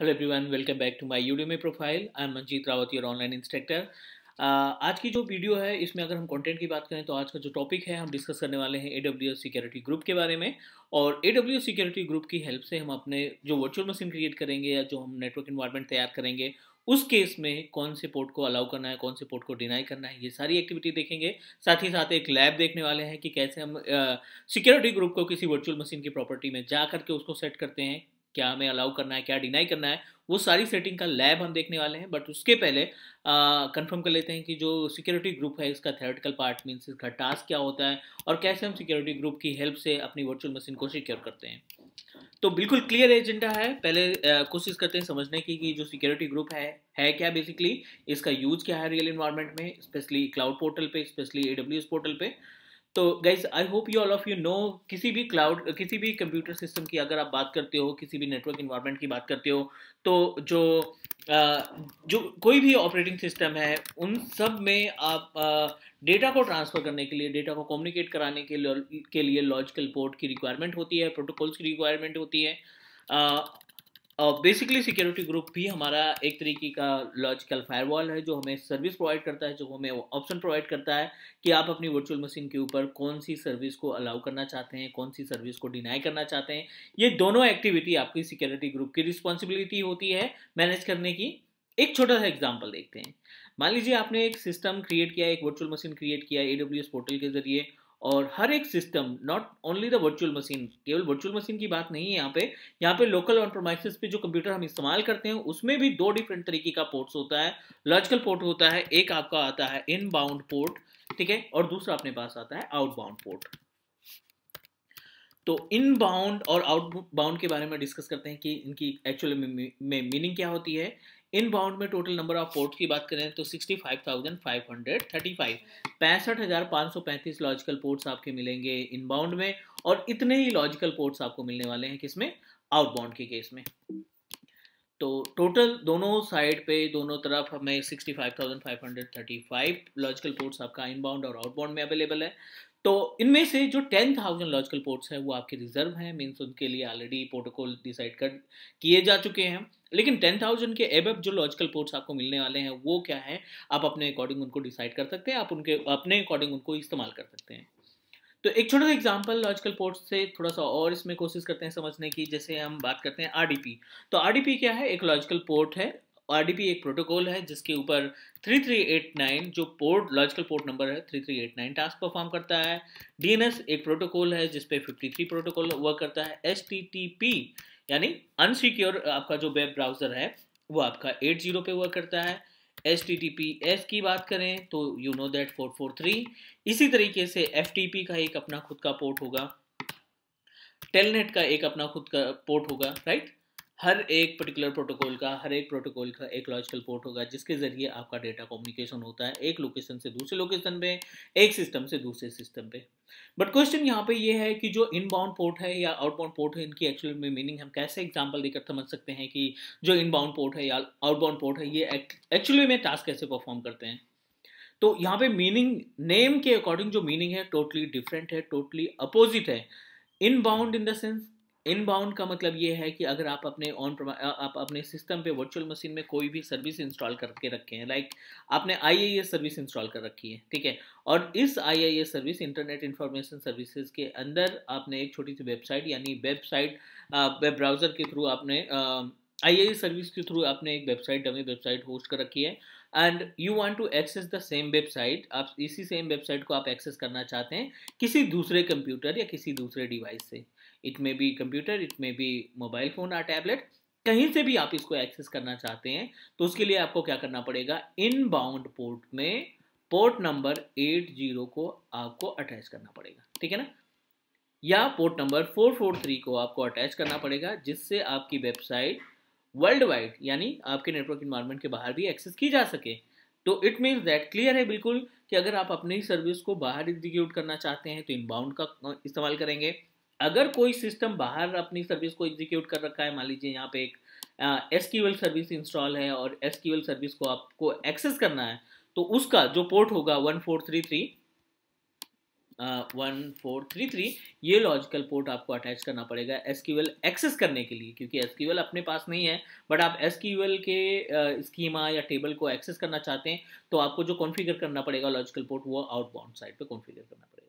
Hello everyone welcome back to my में profile I am Manjeet Rawat your online instructor आज की जो वीडियो है इसमें अगर हम कंटेंट की बात करें तो आज का जो टॉपिक है हम डिस्कस करने वाले हैं ए डब्ल्यू सिक्योरिटी ग्रुप के बारे में और ए डब्ल्यू सिक्योरिटी ग्रुप की हेल्प से हम अपने जो वर्चुअल मशीन क्रिएट करेंगे या जो हम नेटवर्क इन्वायरमेंट तैयार करेंगे उस केस में कौन से पोर्ट को अलाउ करना है कौन से पोर्ट को डिनाई करना है ये सारी एक्टिविटी देखेंगे साथ ही साथ एक लैब देखने वाले हैं कि कैसे हम सिक्योरिटी uh, ग्रुप को किसी वर्चुअल मशीन की प्रॉपर्टी में जा करके उसको सेट करते हैं क्या हमें अलाउ करना है क्या डिनाई करना है वो सारी सेटिंग का लैब हम देखने वाले हैं बट उसके पहले कंफर्म कर लेते हैं कि जो सिक्योरिटी ग्रुप है इसका थेरेटिकल पार्ट मीन्स इसका टास्क क्या होता है और कैसे हम सिक्योरिटी ग्रुप की हेल्प से अपनी वर्चुअल मशीन को सिक्योर करते हैं तो बिल्कुल क्लियर एजेंडा है पहले कोशिश करते हैं समझने की कि जो सिक्योरिटी ग्रुप है है क्या बेसिकली इसका यूज क्या है रियल इन्वायरमेंट में स्पेशली क्लाउड पोर्टल पे स्पेशली ए पोर्टल पे तो guys I hope you all of you know किसी भी क्लाउड किसी भी कंप्यूटर सिस्टम की अगर आप बात करते हो किसी भी नेटवर्क इन्वायरमेंट की बात करते हो तो जो जो कोई भी ऑपरेटिंग सिस्टम है उन सब में आप डेटा को ट्रांसफ़र करने के लिए डेटा को कम्युनिकेट कराने के लिए के लिए लॉजिकल पोर्ट की रिक्वायरमेंट होती है प्रोटोकॉल्स की रिक्वायरमेंट होती है बेसिकली सिक्योरिटी ग्रुप भी हमारा एक तरीके का लॉजिकल फायरवॉल है जो हमें सर्विस प्रोवाइड करता है जो हमें ऑप्शन प्रोवाइड करता है कि आप अपनी वर्चुअल मशीन के ऊपर कौन सी सर्विस को अलाउ करना चाहते हैं कौन सी सर्विस को डिनाई करना चाहते हैं ये दोनों एक्टिविटी आपकी सिक्योरिटी ग्रुप की रिस्पॉन्सिबिलिटी होती है मैनेज करने की एक छोटा सा एग्जाम्पल देखते हैं मान लीजिए आपने एक सिस्टम क्रिएट किया एक वर्चुअल मशीन क्रिएट किया ए पोर्टल के जरिए और हर एक system not only the virtual machine केवल वर्चुअल मशीन की बात नहीं है यहाँ पे यहाँ पे लोकल ऑन प्रोमाइसिस पे जो कंप्यूटर हम इस्तेमाल करते हैं उसमें भी दो डिफरेंट तरीके का पोर्ट्स होता है लॉजिकल पोर्ट होता है एक आपका आता है इन बाउंड पोर्ट ठीक है और दूसरा अपने पास आता है आउट बाउंड पोर्ट तो इन बाउंड और आउट बाउंड के बारे में डिस्कस करते हैं कि इनकी एक्चुअल में, में मीनिंग क्या होती है इन बाउंड में टोटल नंबर ऑफ पोर्ट की बात करें तो 65,535 पैंसठ लॉजिकल पोर्ट्स आपके मिलेंगे इन बाउंड में और इतने ही लॉजिकल पोर्ट्स आपको मिलने वाले हैं किसमें आउटबाउंड के केस में तो टोटल दोनों साइड पे दोनों तरफ हमें 65,535 लॉजिकल पोर्ट्स आपका इनबाउंड और आउटबाउंड में अवेलेबल है तो इनमें से जो टेन थाउजेंड लॉजिकल पोर्ट्स है वो आपके रिजर्व हैं मीन्स उनके लिए ऑलरेडी प्रोटोकॉल डिसाइड कर किए जा चुके हैं लेकिन टेन थाउजेंड के एब जो लॉजिकल पोर्ट्स आपको मिलने वाले हैं वो क्या है आप अपने अकॉर्डिंग उनको डिसाइड कर सकते हैं आप उनके अपने अकॉर्डिंग उनको इस्तेमाल कर सकते हैं तो एक छोटा सा एग्जाम्पल लॉजिकल पोर्ट से थोड़ा सा और इसमें कोशिश करते हैं समझने की जैसे हम बात करते हैं आर तो आर क्या है एक लॉजिकल पोर्ट है आर एक प्रोटोकॉल है जिसके ऊपर 3389 जो पोर्ट लॉजिकल पोर्ट नंबर है 3389 टास्क परफॉर्म करता है डीएनएस एक प्रोटोकॉल है जिसपे 53 प्रोटोकॉल वर्क करता है पी यानी अनसिक्योर आपका जो वेब ब्राउजर है वो आपका 80 पे वर्क करता है एस की बात करें तो यू नो दैट 443 इसी तरीके से एफ का एक अपना खुद का पोर्ट होगा टेलनेट का एक अपना खुद का पोर्ट होगा राइट right? हर एक पर्टिकुलर प्रोटोकॉल का हर एक प्रोटोकॉल का एक लॉजिकल पोर्ट होगा जिसके ज़रिए आपका डेटा कम्युनिकेशन होता है एक लोकेशन से दूसरे लोकेशन पे एक सिस्टम से दूसरे सिस्टम पे बट क्वेश्चन यहाँ पे ये है कि जो इनबाउंड पोर्ट है या आउटबाउंड पोर्ट है इनकी एक्चुअल में मीनिंग हम कैसे एग्जाम्पल देकर समझ सकते हैं कि जो इनबाउंड पोर्ट है या आउटबाउंड पोर्ट है ये एक्चुअली में टास्क कैसे परफॉर्म करते हैं तो यहाँ पे मीनिंग नेम के अकॉर्डिंग जो मीनिंग है टोटली डिफरेंट है टोटली अपोजिट है inbound in the sense inbound का मतलब ये है कि अगर आप अपने ऑन आप अपने सिस्टम पे वर्चुअल मशीन में कोई भी सर्विस इंस्टॉल करके रखे हैं लाइक आपने आई सर्विस इंस्टॉल कर रखी है ठीक है और इस I service internet information services के अंदर आपने एक छोटी सी वेबसाइट यानी वेबसाइट वेब ब्राउज़र के थ्रू आपने आई सर्विस e के थ्रू आपने एक वेबसाइट डमी वेबसाइट होस्ट कर रखी है and you want to access the same website आप इसी सेम वेबसाइट को आप एक्सेस करना चाहते हैं किसी दूसरे कंप्यूटर या किसी दूसरे डिवाइस से it may be computer it may be mobile phone or tablet कहीं से भी आप इसको एक्सेस करना चाहते हैं तो उसके लिए आपको क्या करना पड़ेगा इन बाउंड पोर्ट में पोर्ट नंबर एट जीरो को आपको अटैच करना पड़ेगा ठीक है ना या port number four four three को आपको अटैच करना पड़ेगा जिससे आपकी वेबसाइट वर्ल्ड वाइड यानी आपके नेटवर्क इन्वायरमेंट के बाहर भी एक्सेस की जा सके तो इट मीन्स दैट क्लियर है बिल्कुल कि अगर आप अपनी सर्विस को बाहर एग्जीक्यूट करना चाहते हैं तो इनबाउंड का इस्तेमाल करेंगे अगर कोई सिस्टम बाहर अपनी सर्विस को एग्जीक्यूट कर रखा है मान लीजिए यहाँ पे एक एस uh, सर्विस इंस्टॉल है और एस सर्विस को आपको एक्सेस करना है तो उसका जो पोर्ट होगा one four three three one four three three ये लॉजिकल पोर्ट आपको अटैच करना पड़ेगा एस एक्सेस करने के लिए क्योंकि एस अपने पास नहीं है बट आप एस के स्कीमा या टेबल को एक्सेस करना चाहते हैं तो आपको जो कॉन्फ़िगर करना पड़ेगा लॉजिकल पोर्ट वो आउटबाउंड साइड पे कॉन्फ़िगर करना पड़ेगा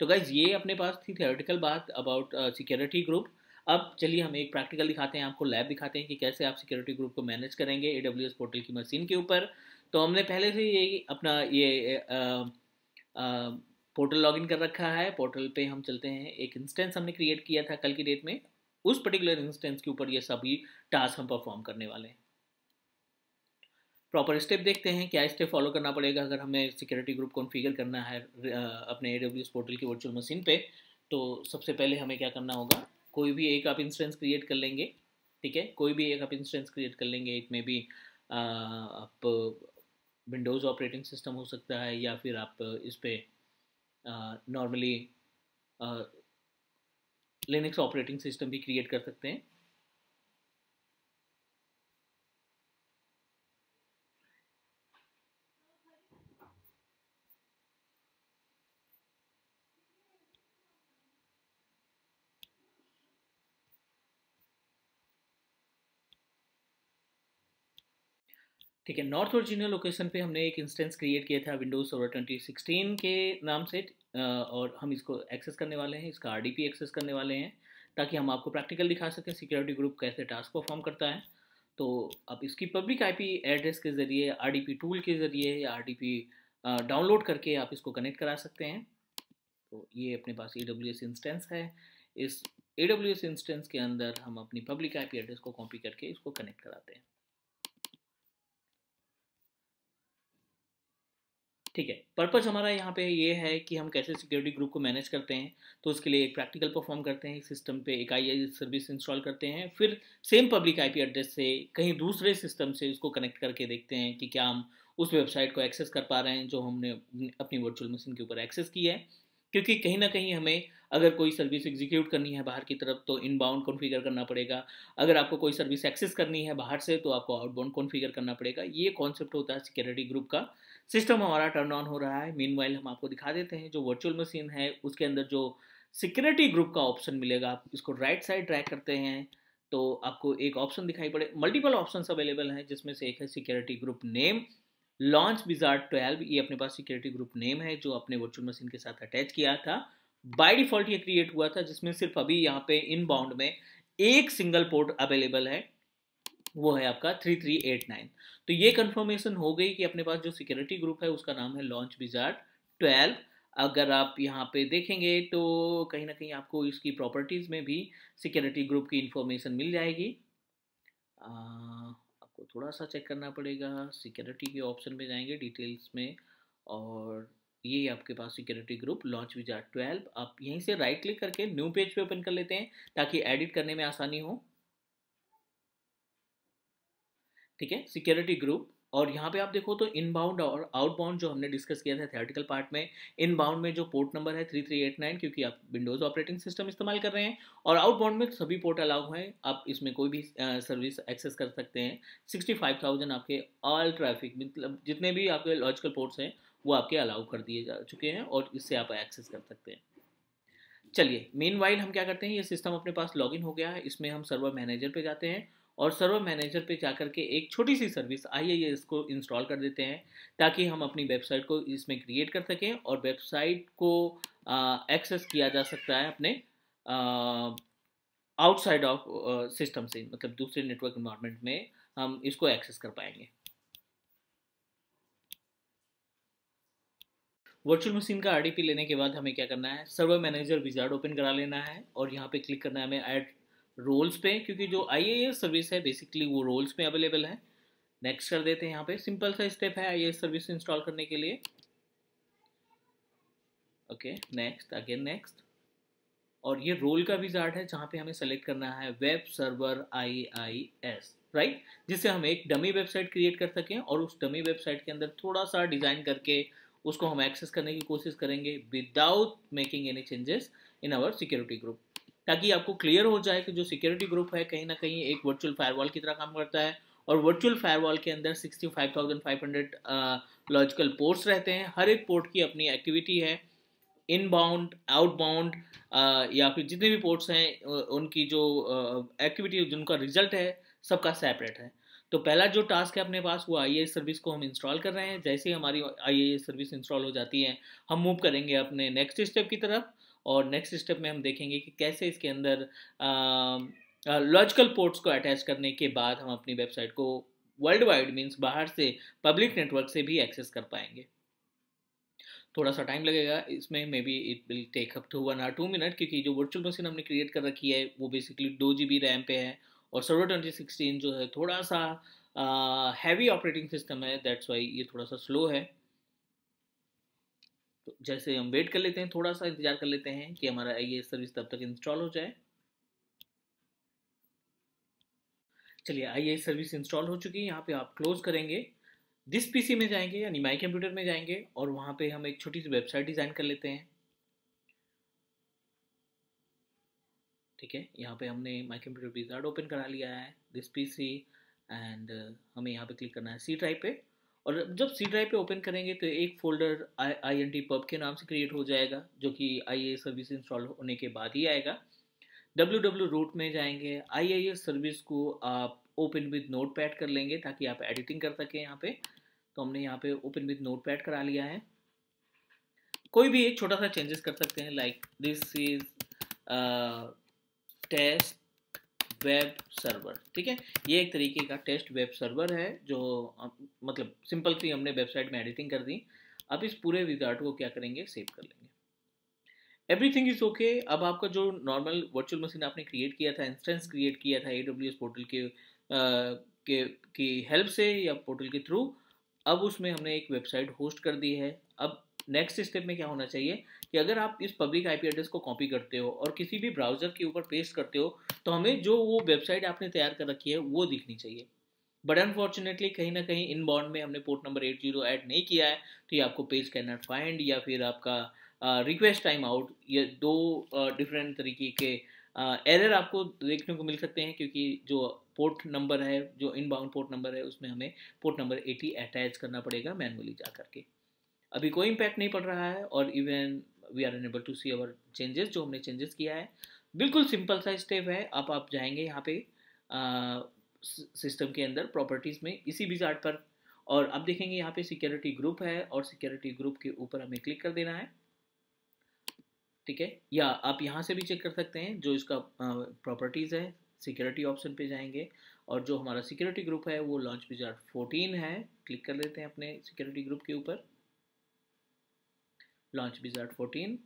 तो गाइज ये अपने पास थी थियोरेटिकल बात अबाउट सिक्योरिटी ग्रुप अब चलिए हम एक प्रैक्टिकल दिखाते हैं आपको लैब दिखाते हैं कि कैसे आप सिक्योरिटी ग्रुप को मैनेज करेंगे ए पोर्टल की मशीन के ऊपर तो हमने पहले से ये अपना ये आ, आ, पोर्टल लॉगिन कर रखा है पोर्टल पे हम चलते हैं एक इंस्टेंस हमने क्रिएट किया था कल की डेट में उस पर्टिकुलर इंस्टेंस के ऊपर ये सभी टास्क हम परफॉर्म करने वाले हैं प्रॉपर स्टेप देखते हैं क्या स्टेप फॉलो करना पड़ेगा अगर हमें सिक्योरिटी ग्रुप कॉन्फ़िगर करना है अपने ए पोर्टल की वर्चुअल मशीन पे तो सबसे पहले हमें क्या करना होगा कोई भी एक आप इंस्टेंस क्रिएट कर लेंगे ठीक है कोई भी एक आप इंस्टेंस क्रिएट कर लेंगे इट मे बी आप विंडोज़ ऑपरेटिंग सिस्टम हो सकता है या फिर आप इस पर नॉर्मली लिनक्स ऑपरेटिंग सिस्टम भी क्रिएट कर सकते हैं ठीक है नॉर्थ ओरिजिनल लोकेशन पे हमने एक इंस्टेंस क्रिएट किया था विंडोज सर्वर 2016 के नाम से और हम इसको एक्सेस करने वाले हैं इसका आर एक्सेस करने वाले हैं ताकि हम आपको प्रैक्टिकल दिखा सकें सिक्योरिटी ग्रुप कैसे टास्क परफॉर्म करता है तो आप इसकी पब्लिक आईपी एड्रेस के ज़रिए आर टूल के ज़रिए या आर डाउनलोड करके आप इसको कनेक्ट करा सकते हैं तो ये अपने पास ए इंस्टेंस है इस ए इंस्टेंस के अंदर हम अपनी पब्लिक आई एड्रेस को कॉपी करके इसको कनेक्ट कराते हैं ठीक है पर्पज़ हमारा यहाँ पे ये है कि हम कैसे सिक्योरिटी ग्रुप को मैनेज करते हैं तो उसके लिए एक प्रैक्टिकल परफॉर्म करते हैं सिस्टम पे एक आई सर्विस इंस्टॉल करते हैं फिर सेम पब्लिक आईपी एड्रेस से कहीं दूसरे सिस्टम से उसको कनेक्ट करके देखते हैं कि क्या हम उस वेबसाइट को एक्सेस कर पा रहे हैं जो हमने अपनी वर्चुअल मशीन के ऊपर एक्सेस की है क्योंकि कहीं ना कहीं हमें अगर कोई सर्विस एग्जीक्यूट करनी है बाहर की तरफ तो इनबाउंड कॉन्फ़िगर करना पड़ेगा अगर आपको कोई सर्विस एक्सेस करनी है बाहर से तो आपको आउटबाउंड कॉन्फ़िगर करना पड़ेगा ये कॉन्सेप्ट होता है सिक्योरिटी ग्रुप का सिस्टम हमारा टर्न ऑन हो रहा है मीन हम आपको दिखा देते हैं जो वर्चुअल मशीन है उसके अंदर जो सिक्योरिटी ग्रुप का ऑप्शन मिलेगा आप इसको राइट साइड ट्रैक करते हैं तो आपको एक ऑप्शन दिखाई पड़े मल्टीपल ऑप्शन अवेलेबल हैं जिसमें से एक है सिक्योरिटी ग्रुप नेम लॉन्च बिजार ट्वेल्व ये अपने पास सिक्योरिटी ग्रुप नेम है जो अपने वर्चुअल मशीन के साथ अटैच किया था बाई डिफॉल्ट ये क्रिएट हुआ था जिसमें सिर्फ अभी यहाँ पे इन बाउंड में एक सिंगल पोर्ट अवेलेबल है वो है आपका 3389 तो ये कंफर्मेशन हो गई कि अपने पास जो सिक्योरिटी ग्रुप है उसका नाम है लॉन्च बिजार 12 अगर आप यहाँ पे देखेंगे तो कहीं ना कहीं आपको इसकी प्रॉपर्टीज़ में भी सिक्योरिटी ग्रुप की इन्फॉर्मेशन मिल जाएगी आ... थोड़ा सा चेक करना पड़ेगा सिक्योरिटी के ऑप्शन में जाएंगे डिटेल्स में और ये आपके पास सिक्योरिटी ग्रुप लॉन्च विजा ट्वेल्व आप यहीं से राइट क्लिक करके न्यू पेज पे ओपन कर लेते हैं ताकि एडिट करने में आसानी हो ठीक है सिक्योरिटी ग्रुप और यहाँ पे आप देखो तो इनबाउंड और आउटबाउंड जो हमने डिस्कस किया था थेटिकल पार्ट में इनबाउंड में जो पोर्ट नंबर है थ्री थ्री एट नाइन क्योंकि आप विंडोज़ ऑपरेटिंग सिस्टम इस्तेमाल कर रहे हैं और आउटबाउंड में सभी पोर्ट अलाउ हैं आप इसमें कोई भी सर्विस एक्सेस कर सकते हैं सिक्सटी फाइव थाउजेंड आपके ऑल ट्रैफिक मतलब जितने भी आपके लॉजिकल पोर्ट्स हैं वो आपके अलाउ कर दिए जा चुके हैं और इससे आप एक्सेस कर सकते हैं चलिए मेन हम क्या करते हैं ये सिस्टम अपने पास लॉग हो गया है इसमें हम सर्वर मैनेजर पर जाते हैं और सर्वर मैनेजर पे जा कर के एक छोटी सी सर्विस आइए ये इसको इंस्टॉल कर देते हैं ताकि हम अपनी वेबसाइट को इसमें क्रिएट कर सकें और वेबसाइट को एक्सेस किया जा सकता है अपने आउटसाइड ऑफ सिस्टम से मतलब दूसरे नेटवर्क इन्वायरमेंट में हम इसको एक्सेस कर पाएंगे वर्चुअल मशीन का आर लेने के बाद हमें क्या करना है सर्वर मैनेजर विजार्ड ओपन करा लेना है और यहाँ पे क्लिक करना है हमें ऐड रोल्स पे क्योंकि जो आई सर्विस है बेसिकली वो रोल्स में अवेलेबल है नेक्स्ट कर देते हैं यहाँ पे सिंपल सा स्टेप है आई सर्विस इंस्टॉल करने के लिए ओके नेक्स्ट अगेन नेक्स्ट और ये रोल का भी जार्ट है जहाँ पे हमें सेलेक्ट करना है web server I I S right जिससे हम एक डमी वेबसाइट क्रिएट कर सकें और उस डमी वेबसाइट के अंदर थोड़ा सा डिज़ाइन करके उसको हम एक्सेस करने की कोशिश करेंगे without making any changes in our security group ताकि आपको क्लियर हो जाए कि जो सिक्योरिटी ग्रुप है कहीं ना कहीं एक वर्चुअल फायरवॉल की तरह काम करता है और वर्चुअल फायरवॉल के अंदर 65,500 लॉजिकल पोर्ट्स रहते हैं हर एक पोर्ट की अपनी एक्टिविटी है इनबाउंड आउटबाउंड या फिर जितने भी पोर्ट्स हैं उनकी जो एक्टिविटी जिनका रिजल्ट है सबका सेपरेट है तो पहला जो टास्क है अपने पास वो आई सर्विस को हम इंस्टॉल कर रहे हैं जैसे ही हमारी आई सर्विस इंस्टॉल हो जाती है हम मूव करेंगे अपने नेक्स्ट स्टेप की तरफ और नेक्स्ट स्टेप में हम देखेंगे कि कैसे इसके अंदर लॉजिकल पोर्ट्स को अटैच करने के बाद हम अपनी वेबसाइट को वर्ल्ड वाइड मीन्स बाहर से पब्लिक नेटवर्क से भी एक्सेस कर पाएंगे थोड़ा सा टाइम लगेगा इसमें may be it will take up to one or two minute क्योंकि जो वर्चुअल मशीन हमने क्रिएट कर रखी है वो बेसिकली दो जी बी रैम पे है और सर्वर ट्वेंटी सिक्सटीन जो है थोड़ा सा हैवी ऑपरेटिंग सिस्टम है दैट्स वाई ये थोड़ा सा स्लो है तो जैसे हम वेट कर लेते हैं थोड़ा सा इंतज़ार कर लेते हैं कि हमारा ये सर्विस तब तक इंस्टॉल हो जाए चलिए आई सर्विस इंस्टॉल हो चुकी है यहाँ पे आप क्लोज करेंगे दिस पीसी में जाएंगे यानी माई कंप्यूटर में जाएंगे और वहाँ पे हम एक छोटी सी वेबसाइट डिज़ाइन कर लेते हैं ठीक है यहाँ पे हमने माई कंप्यूटर विजार्ड ओपन करा लिया है दिस पीसी एंड हमें यहाँ पे क्लिक करना है सी ड्राइव पे और जब सी ड्राइव पे ओपन करेंगे तो एक folder I N T pub के नाम से क्रिएट हो जाएगा जो कि आई ए सर्विस इंस्टॉल होने के बाद ही आएगा डब्ल्यू डब्ल्यू रूट में जाएंगे आई आई एस सर्विस को आप ओपन विद नोट पैड कर लेंगे ताकि आप एडिटिंग कर सकें यहाँ पे तो हमने यहाँ पे ओपन विद नोट पैड करा लिया है कोई भी एक छोटा सा चेंजेस कर सकते हैं like this is test web server ठीक है ये एक तरीके का टेस्ट वेब सर्वर है जो मतलब सिंपल थी हमने वेबसाइट में एडिटिंग कर दी अब इस पूरे विजार्ट को क्या करेंगे सेव कर लेंगे एवरीथिंग इज ओके अब आपका जो नॉर्मल वर्चुअल मशीन आपने क्रिएट किया था इंस्टेंस क्रिएट किया था ए पोर्टल के के की हेल्प से या पोर्टल के थ्रू अब उसमें हमने एक वेबसाइट होस्ट कर दी है अब नेक्स्ट स्टेप में क्या होना चाहिए कि अगर आप इस पब्लिक आईपी एड्रेस को कॉपी करते हो और किसी भी ब्राउजर के ऊपर पेस्ट करते हो तो हमें जो वो वेबसाइट आपने तैयार कर रखी है वो दिखनी चाहिए बट अनफॉर्चुनेटली कहीं ना कहीं इन बॉन्ड में हमने port number eight zero add नहीं किया है तो ये आपको पेज कैन नॉट फाइंड या फिर आपका रिक्वेस्ट टाइम आउट ये दो डिफरेंट uh, तरीके के एरर uh, आपको देखने को मिल सकते हैं क्योंकि जो पोर्ट नंबर है जो इनबाउंड पोर्ट नंबर है उसमें हमें पोर्ट नंबर 80 अटैच करना पड़ेगा मैनुअली जा करके अभी कोई इम्पैक्ट नहीं पड़ रहा है और even we are unable to see our changes जो हमने चेंजेस किया है बिल्कुल सिंपल सा स्टेप है आप आप जाएंगे यहाँ पे सिस्टम के अंदर प्रॉपर्टीज़ में इसी भी चार्ट पर और आप देखेंगे यहाँ पे सिक्योरिटी ग्रुप है और सिक्योरिटी ग्रुप के ऊपर हमें क्लिक कर देना है ठीक है या आप यहाँ से भी चेक कर सकते हैं जो इसका प्रॉपर्टीज़ है सिक्योरिटी ऑप्शन पे जाएंगे और जो हमारा सिक्योरिटी ग्रुप है वो लॉन्च बिजार्ट फोर्टीन है क्लिक कर लेते हैं अपने सिक्योरिटी ग्रुप के ऊपर लॉन्च विजार्ड 14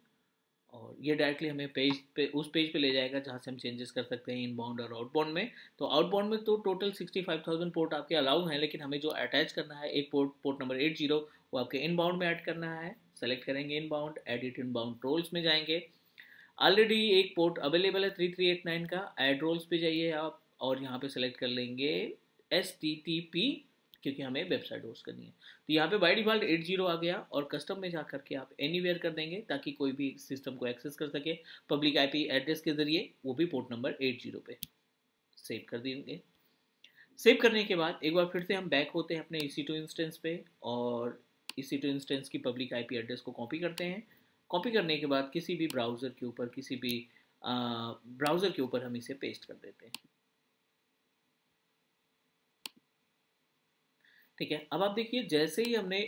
और ये डायरेक्टली हमें पेज पे उस पेज पे ले जाएगा जहाँ से हम चेंजेस कर सकते हैं इन बाउंड और आउट बाउंड में तो आउट बाउंड में तो टोटल 65,000 पोर्ट आपके अलाउ हैं लेकिन हमें जो अटैच करना है एक port port number eight zero वो आपके इन बाउंड में ऐड करना है सेलेक्ट करेंगे inbound edit inbound rules में जाएंगे ऑलरेडी एक पोर्ट अवेलेबल है थ्री थ्री एट नाइन का एड रोल्स पर जाइए आप और यहाँ पर सेलेक्ट कर लेंगे एस टी टी पी क्योंकि हमें वेबसाइट होस्ट करनी है तो यहाँ पे बाई डिफॉल्ट एट जीरो आ गया और कस्टम में जा करके आप एनी वेयर कर देंगे ताकि कोई भी सिस्टम को एक्सेस कर सके पब्लिक आईपी एड्रेस के जरिए वो भी पोर्ट नंबर एट जीरो पे सेव कर देंगे सेव करने के बाद एक बार फिर से हम बैक होते हैं अपने ई टू इंस्टेंस पे और ई टू इंस्टेंस की पब्लिक आई एड्रेस को कॉपी करते हैं कॉपी करने के बाद किसी भी ब्राउज़र के ऊपर किसी भी ब्राउज़र के ऊपर हम इसे पेस्ट कर देते हैं ठीक है अब आप देखिए जैसे ही हमने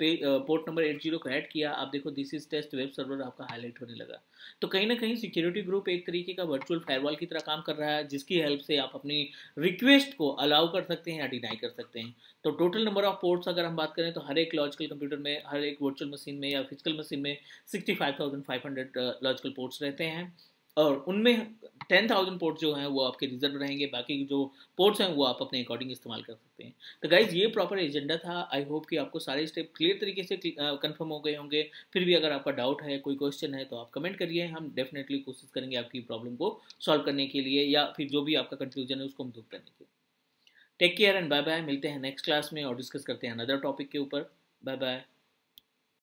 पे पोर्ट नंबर एट जीरो को ऐड किया आप देखो this is test web server आपका हाईलाइट होने लगा तो कहीं ना कहीं सिक्योरिटी ग्रुप एक तरीके का वर्चुअल फायरवॉल की तरह काम कर रहा है जिसकी हेल्प से आप अपनी रिक्वेस्ट को अलाउ कर सकते हैं या डिनाई कर सकते हैं तो टोटल नंबर ऑफ पोर्ट्स अगर हम बात करें तो हर एक लॉजिकल कंप्यूटर में हर एक वर्चुअल मशीन में या फिजिकल मशीन में sixty five thousand five hundred logical ports रहते हैं और उनमें टेन थाउजेंड पोर्ट्स जो हैं वो आपके रिजर्व रहेंगे बाकी जो पोर्ट्स हैं वो आप अपने अकॉर्डिंग इस्तेमाल कर सकते हैं तो गाइज ये प्रॉपर एजेंडा था आई होप कि आपको सारे स्टेप क्लियर तरीके से कंफर्म हो गए होंगे फिर भी अगर आपका डाउट है कोई क्वेश्चन है तो आप कमेंट करिए हम डेफिनेटली कोशिश करेंगे आपकी प्रॉब्लम को सॉल्व करने के लिए या फिर जो भी आपका कंफ्यूजन है उसको हम दूर करने के लिए take care and bye bye मिलते हैं नेक्स्ट क्लास में और डिस्कस करते हैं अनदर टॉपिक के ऊपर बाय बाय